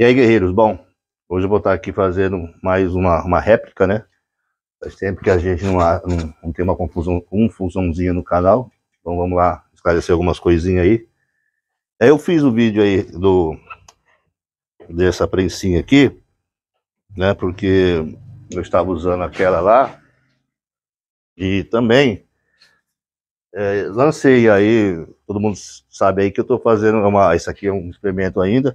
E aí, guerreiros, bom, hoje eu vou estar aqui fazendo mais uma, uma réplica, né? Faz tempo que a gente não, há, não, não tem uma confusão, um funçãozinho no canal. Então vamos lá esclarecer algumas coisinhas aí. É, eu fiz o vídeo aí do dessa prensinha aqui, né? Porque eu estava usando aquela lá e também é, lancei aí. Todo mundo sabe aí que eu estou fazendo uma. Isso aqui é um experimento ainda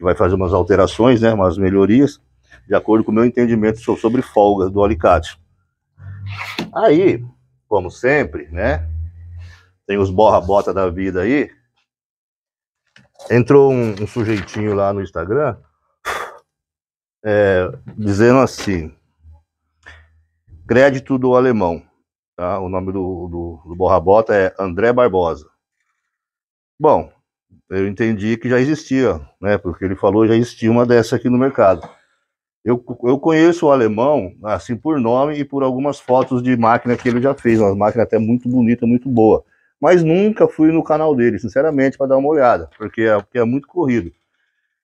que vai fazer umas alterações, né, umas melhorias, de acordo com o meu entendimento sobre folgas do alicate. Aí, como sempre, né, tem os borra-bota da vida aí, entrou um, um, sujeitinho lá no Instagram é, dizendo assim: crédito do alemão. Tá? O nome do, do, do Borra Bota é André Barbosa. Bom, eu entendi que já existia, né? Porque ele falou já existia uma dessa aqui no mercado. Eu, eu conheço o alemão, assim, por nome e por algumas fotos de máquina que ele já fez, uma máquina até muito bonita, muito boa. Mas nunca fui no canal dele, sinceramente, para dar uma olhada, porque é, porque é muito corrido.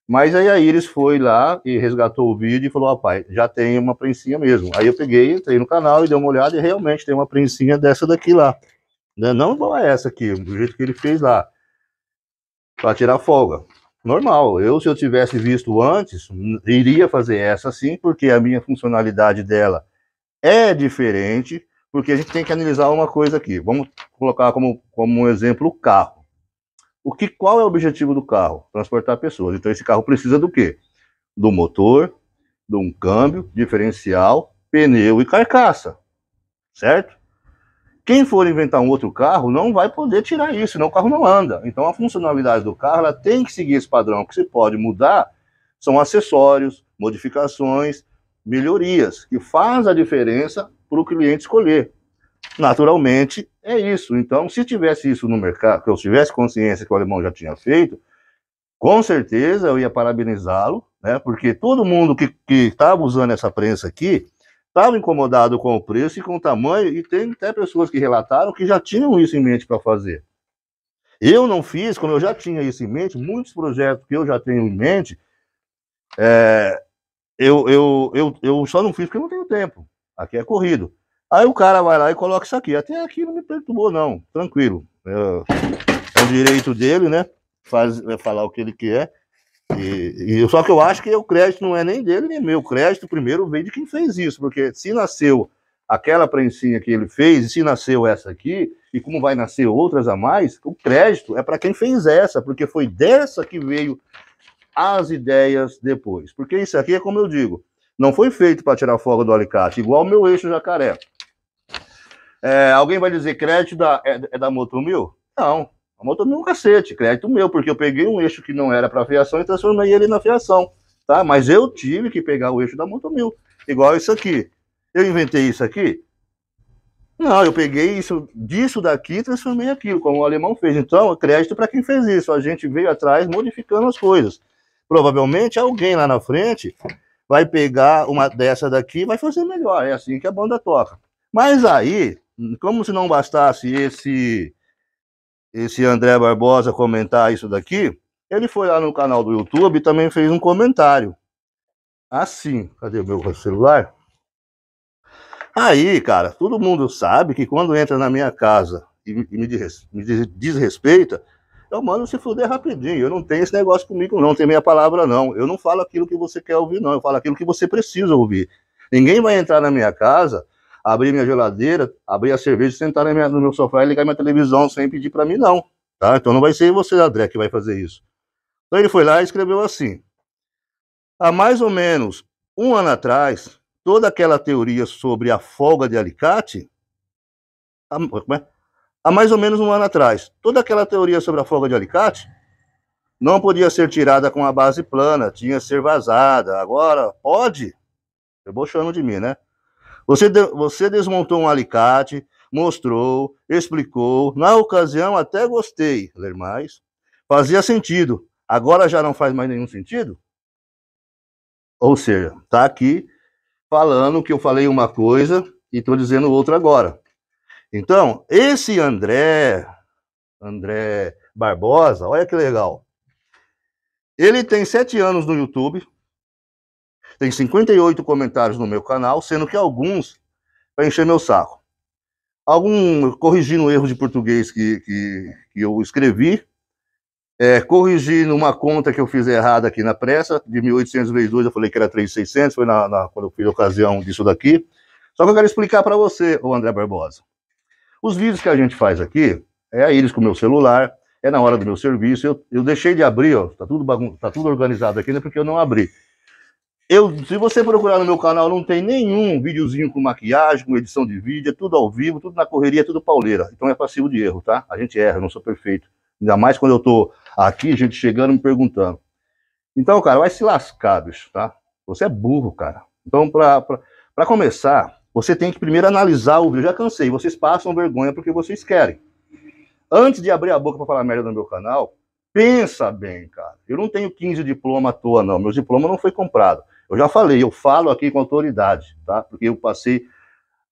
Mas aí a Iris foi lá e resgatou o vídeo e falou: rapaz, já tem uma prensinha mesmo. Aí eu peguei, entrei no canal e dei uma olhada e realmente tem uma prensinha dessa daqui lá. Né, não igual a essa aqui, do jeito que ele fez lá para tirar folga. Normal, eu se eu tivesse visto antes, iria fazer essa sim, porque a minha funcionalidade dela é diferente, porque a gente tem que analisar uma coisa aqui. Vamos colocar como, como um exemplo o carro. O que, qual é o objetivo do carro? Transportar pessoas. Então esse carro precisa do quê? Do motor, de um câmbio, diferencial, pneu e carcaça, certo? Quem for inventar um outro carro não vai poder tirar isso, senão o carro não anda. Então a funcionalidade do carro ela tem que seguir esse padrão. O que se pode mudar são acessórios, modificações, melhorias, que faz a diferença para o cliente escolher. Naturalmente, é isso. Então, se tivesse isso no mercado, que eu tivesse consciência que o alemão já tinha feito, com certeza eu ia parabenizá-lo, né? Porque todo mundo que estava usando essa prensa aqui estava incomodado com o preço e com o tamanho, e tem até pessoas que relataram que já tinham isso em mente para fazer. Eu não fiz, como eu já tinha isso em mente, muitos projetos que eu já tenho em mente, é, eu, eu, eu, eu só não fiz porque eu não tenho tempo. Aqui é corrido. Aí o cara vai lá e coloca isso aqui. Até aqui não me perturbou, não. Tranquilo. É, é o direito dele, né? Faz, é falar o que ele quer. E, e, só que eu acho que o crédito não é nem dele nem meu. O crédito primeiro veio de quem fez isso, porque se nasceu aquela prensinha que ele fez, e se nasceu essa aqui, e como vai nascer outras a mais, o crédito é para quem fez essa, porque foi dessa que veio as ideias depois. Porque isso aqui é como eu digo, não foi feito para tirar folga do alicate, igual o meu eixo jacaré. É, alguém vai dizer crédito da, é, é da Moto Mil? Não, a moto é um cacete, crédito meu, porque eu peguei um eixo que não era para fiação e transformei ele na fiação, tá? Mas eu tive que pegar o eixo da moto mil, igual isso aqui. Eu inventei isso aqui? Não, eu peguei isso disso daqui e transformei aquilo, como o alemão fez. Então, crédito para quem fez isso. A gente veio atrás modificando as coisas. Provavelmente alguém lá na frente vai pegar uma dessa daqui e vai fazer melhor. É assim que a banda toca. Mas aí, como se não bastasse esse esse André Barbosa comentar isso daqui, ele foi lá no canal do YouTube e também fez um comentário. Assim, cadê o meu celular? Aí, cara, todo mundo sabe que quando entra na minha casa e me, desrespeita, eu mando se fuder rapidinho. Eu não tenho esse negócio comigo, não tem minha palavra, não. Eu não falo aquilo que você quer ouvir, não. Eu falo aquilo que você precisa ouvir. Ninguém vai entrar na minha casa abrir minha geladeira, abrir a cerveja, sentar no meu sofá e ligar minha televisão sem pedir para mim, não. Tá? Então não vai ser você, André, que vai fazer isso. Então ele foi lá e escreveu assim. Há mais ou menos um ano atrás, toda aquela teoria sobre a folga de alicate. Há, é? há mais ou menos um ano atrás, toda aquela teoria sobre a folga de alicate não podia ser tirada com a base plana, tinha que ser vazada. Agora, pode? Debochando de mim, né? Você, de, você desmontou um alicate, mostrou, explicou. Na ocasião até gostei, ler mais. Fazia sentido. Agora já não faz mais nenhum sentido? Ou seja, está aqui falando que eu falei uma coisa e estou dizendo outra agora. Então, esse André, André Barbosa, olha que legal. Ele tem sete anos no YouTube, tem 58 comentários no meu canal, sendo que alguns para encher meu saco. Algum corrigindo um erro de português que, que, que eu escrevi, é, corrigindo uma conta que eu fiz errada aqui na pressa, de 1.800 vezes 2, eu falei que era 3.600, foi na, na, quando eu fiz a ocasião disso daqui. Só que eu quero explicar para você, o André Barbosa. Os vídeos que a gente faz aqui, é eles com o meu celular, é na hora do meu serviço. Eu, eu deixei de abrir, ó, tá tudo, bagun tá tudo organizado aqui, né, porque eu não abri. Eu, se você procurar no meu canal, não tem nenhum videozinho com maquiagem, com edição de vídeo, é tudo ao vivo, tudo na correria, tudo pauleira. Então é passivo de erro, tá? A gente erra, não sou perfeito. Ainda mais quando eu tô aqui, gente chegando me perguntando. Então, cara, vai se lascar, bicho, tá? Você é burro, cara. Então, pra, pra, pra começar, você tem que primeiro analisar o vídeo. Eu já cansei, vocês passam vergonha porque vocês querem. Antes de abrir a boca para falar merda no meu canal, pensa bem, cara. Eu não tenho 15 diplomas à toa, não. Meu diploma não foi comprado. Eu já falei, eu falo aqui com autoridade, tá? Porque eu passei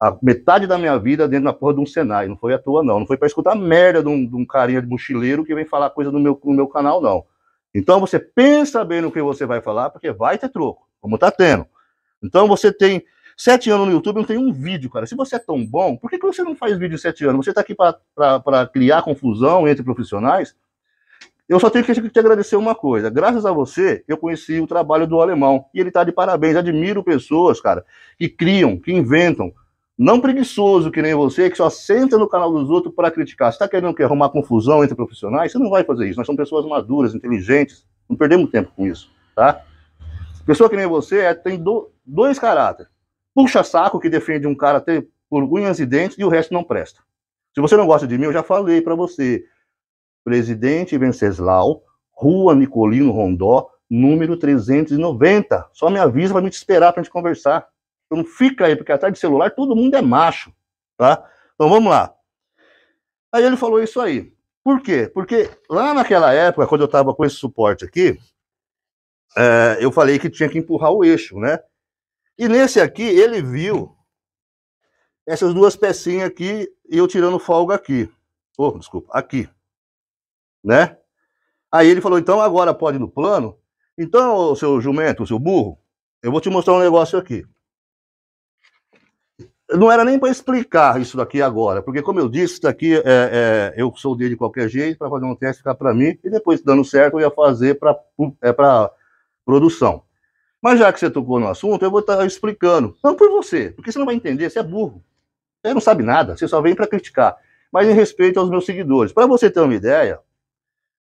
a metade da minha vida dentro da porra de um Senai, não foi à toa, não. Não foi para escutar merda de um, de um, carinha de mochileiro que vem falar coisa no meu, no meu canal, não. Então você pensa bem no que você vai falar, porque vai ter troco, como tá tendo. Então você tem sete anos no YouTube, não tem um vídeo, cara. Se você é tão bom, por que, que você não faz vídeo sete anos? Você tá aqui para criar confusão entre profissionais? Eu só tenho que te agradecer uma coisa. Graças a você, eu conheci o trabalho do alemão. E ele está de parabéns. Admiro pessoas, cara, que criam, que inventam. Não preguiçoso que nem você, que só senta no canal dos outros para criticar. Você está querendo que arrumar confusão entre profissionais? Você não vai fazer isso. Nós somos pessoas maduras, inteligentes. Não perdemos tempo com isso, tá? Pessoa que nem você é, tem do, dois caráter. Puxa-saco, que defende um cara até por unhas e dentes, e o resto não presta. Se você não gosta de mim, eu já falei para você. Presidente Venceslau, Rua Nicolino Rondó, número 390. Só me avisa para me esperar para a gente conversar. Então fica aí, porque atrás de celular todo mundo é macho, tá? Então vamos lá. Aí ele falou isso aí. Por quê? Porque lá naquela época, quando eu estava com esse suporte aqui, é, eu falei que tinha que empurrar o eixo, né? E nesse aqui, ele viu essas duas pecinhas aqui e eu tirando folga aqui. Oh, desculpa, aqui né? Aí ele falou, então agora pode ir no plano? Então, seu jumento, seu burro, eu vou te mostrar um negócio aqui. Não era nem para explicar isso daqui agora, porque como eu disse, isso daqui é, é, eu dele de qualquer jeito para fazer um teste ficar para mim, e depois, dando certo, eu ia fazer para é, pra produção. Mas já que você tocou no assunto, eu vou estar tá explicando. Não por você, porque você não vai entender, você é burro. Você não sabe nada, você só vem para criticar. Mas em respeito aos meus seguidores. Para você ter uma ideia,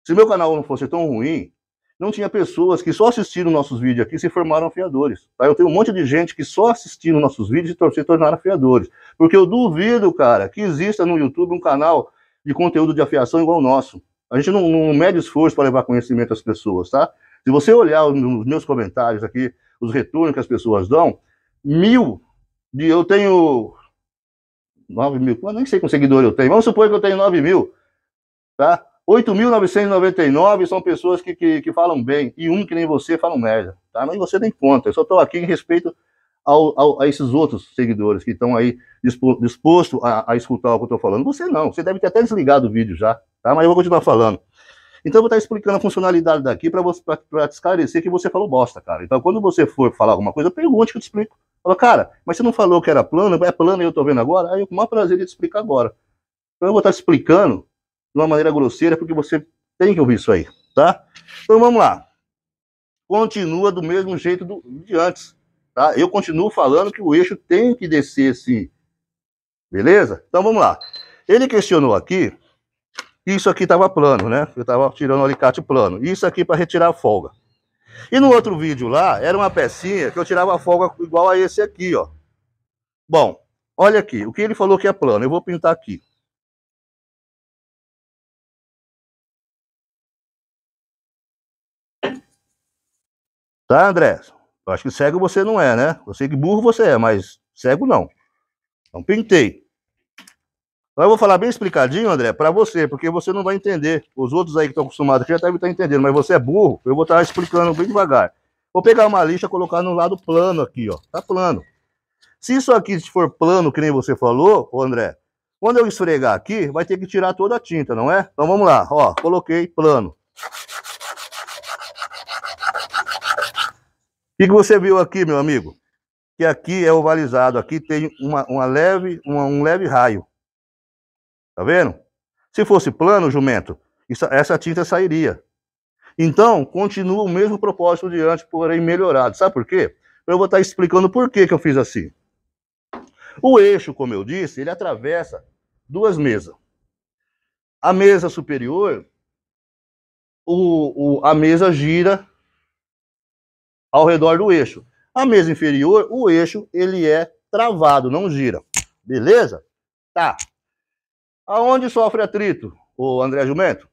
se meu canal não fosse tão ruim, não tinha pessoas que só assistiram nossos vídeos aqui se formaram afiadores. Tá? Eu tenho um monte de gente que só assistindo nossos vídeos e se tornaram afiadores. Porque eu duvido, cara, que exista no YouTube um canal de conteúdo de afiação igual o nosso. A gente não, não mede esforço para levar conhecimento às pessoas, tá? Se você olhar os meus comentários aqui, os retornos que as pessoas dão, mil de eu tenho nove mil, eu nem sei quantos seguidores eu tenho, vamos supor que eu tenho nove mil, tá? 8.999 são pessoas que, que, que, falam bem, e um que nem você fala merda, tá? Mas você nem conta, eu só estou aqui em respeito ao, ao, a esses outros seguidores que estão aí disposto a, a, escutar o que eu estou falando. Você não, você deve ter até desligado o vídeo já, tá? Mas eu vou continuar falando. Então eu vou estar explicando a funcionalidade daqui para esclarecer que você falou bosta, cara. Então quando você for falar alguma coisa, pergunte que eu te explico. Fala, cara, mas você não falou que era plano, é plano e eu estou vendo agora? Aí eu com o maior prazer de te explicar agora. Então eu vou estar explicando de uma maneira grosseira, porque você tem que ouvir isso aí, tá? Então vamos lá. Continua do mesmo jeito do, de antes, tá? Eu continuo falando que o eixo tem que descer sim. Beleza? Então vamos lá. Ele questionou aqui, isso aqui estava plano, né? Eu estava tirando o alicate plano. Isso aqui para retirar a folga. E no outro vídeo lá, era uma pecinha que eu tirava a folga igual a esse aqui, ó. Bom, olha aqui, o que ele falou que é plano, eu vou pintar aqui. Tá, André? Eu acho que cego você não é, né? Eu sei que burro você é, mas cego não. Então pintei. Então eu vou falar bem explicadinho, André, para você, porque você não vai entender. Os outros aí que estão acostumados aqui já devem estar tá entendendo, mas você é burro, eu vou estar tá explicando bem devagar. Vou pegar uma lixa e colocar no lado plano aqui, ó. Tá plano. Se isso aqui for plano, que nem você falou, André, quando eu esfregar aqui, vai ter que tirar toda a tinta, não é? Então vamos lá, ó, coloquei plano. que, que você viu aqui, meu amigo? Que aqui é ovalizado, aqui tem uma, uma leve, uma, um leve raio. Tá vendo? Se fosse plano, jumento, isso, essa tinta sairia. Então, continua o mesmo propósito de antes, porém melhorado. Sabe por quê? Eu vou estar tá explicando por que, que eu fiz assim. O eixo, como eu disse, ele atravessa duas mesas. A mesa superior, o, o, a mesa gira ao redor do eixo. A mesa inferior, o eixo, ele é travado, não gira. Beleza? Tá. Aonde sofre atrito, o André Jumento?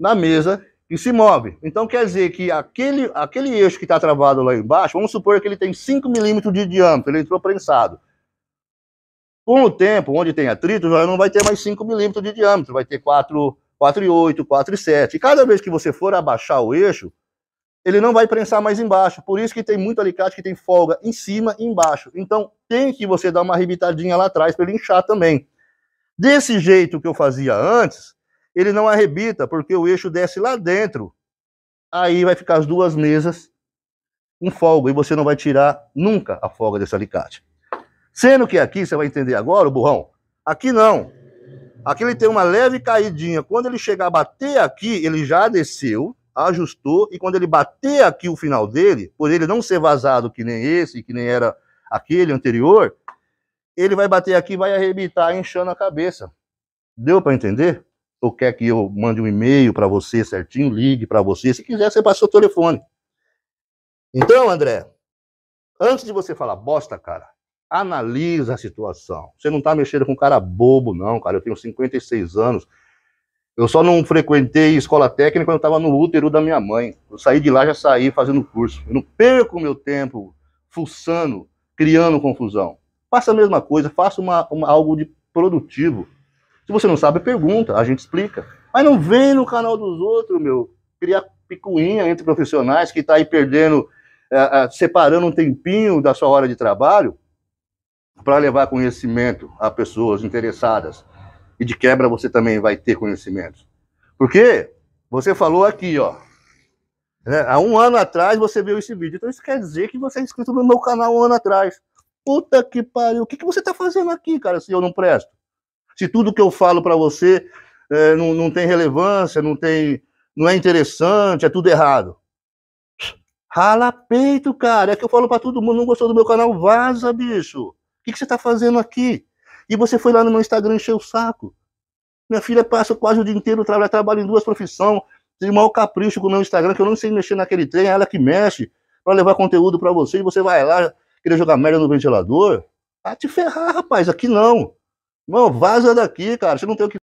Na mesa que se move. Então quer dizer que aquele, aquele eixo que está travado lá embaixo, vamos supor que ele tem 5 milímetros de diâmetro, ele entrou prensado. Com o tempo, onde tem atrito, já não vai ter mais 5 milímetros de diâmetro, vai ter 4,8, 4,7. E cada vez que você for abaixar o eixo, ele não vai prensar mais embaixo. Por isso que tem muito alicate que tem folga em cima e embaixo. Então tem que você dar uma arrebitadinha lá atrás para ele inchar também. Desse jeito que eu fazia antes, ele não arrebita, porque o eixo desce lá dentro. Aí vai ficar as duas mesas com folga e você não vai tirar nunca a folga desse alicate. Sendo que aqui, você vai entender agora, o burrão, aqui não. Aqui ele tem uma leve caidinha. Quando ele chegar a bater aqui, ele já desceu, ajustou e quando ele bater aqui o final dele, por ele não ser vazado que nem esse, que nem era aquele anterior, ele vai bater aqui e vai arrebitar inchando a cabeça. Deu para entender? Ou quer que eu mande um e-mail para você certinho, ligue para você, se quiser você passa o telefone. Então, André, antes de você falar bosta, cara, analisa a situação. Você não tá mexendo com um cara bobo não, cara, eu tenho 56 anos. Eu só não frequentei escola técnica quando eu estava no útero da minha mãe. Eu saí de lá, já saí fazendo curso. Eu não perco meu tempo fuçando, criando confusão. Faça a mesma coisa, faça uma, uma, algo de produtivo. Se você não sabe, pergunta, a gente explica. Mas não vem no canal dos outros, meu, criar picuinha entre profissionais que está aí perdendo, é, é, separando um tempinho da sua hora de trabalho para levar conhecimento a pessoas interessadas e de quebra você também vai ter conhecimento, Porque você falou aqui, ó. Né? Há um ano atrás você viu esse vídeo. Então isso quer dizer que você é inscrito no meu canal um ano atrás. Puta que pariu. O que, que você tá fazendo aqui, cara, se eu não presto? Se tudo que eu falo para você é, não, não tem relevância, não tem. não é interessante, é tudo errado. Rala peito, cara. É que eu falo para todo mundo, não gostou do meu canal, vaza, bicho. O que, que você tá fazendo aqui? E você foi lá no meu Instagram encher o saco. Minha filha passa quase o dia inteiro, trabalha, trabalha em duas profissões, tem maior capricho com o meu Instagram, que eu não sei mexer naquele trem, é ela que mexe para levar conteúdo para você, e você vai lá querer jogar merda no ventilador. Ah, te ferrar, rapaz, aqui não. Não, vaza daqui, cara, você não tem o que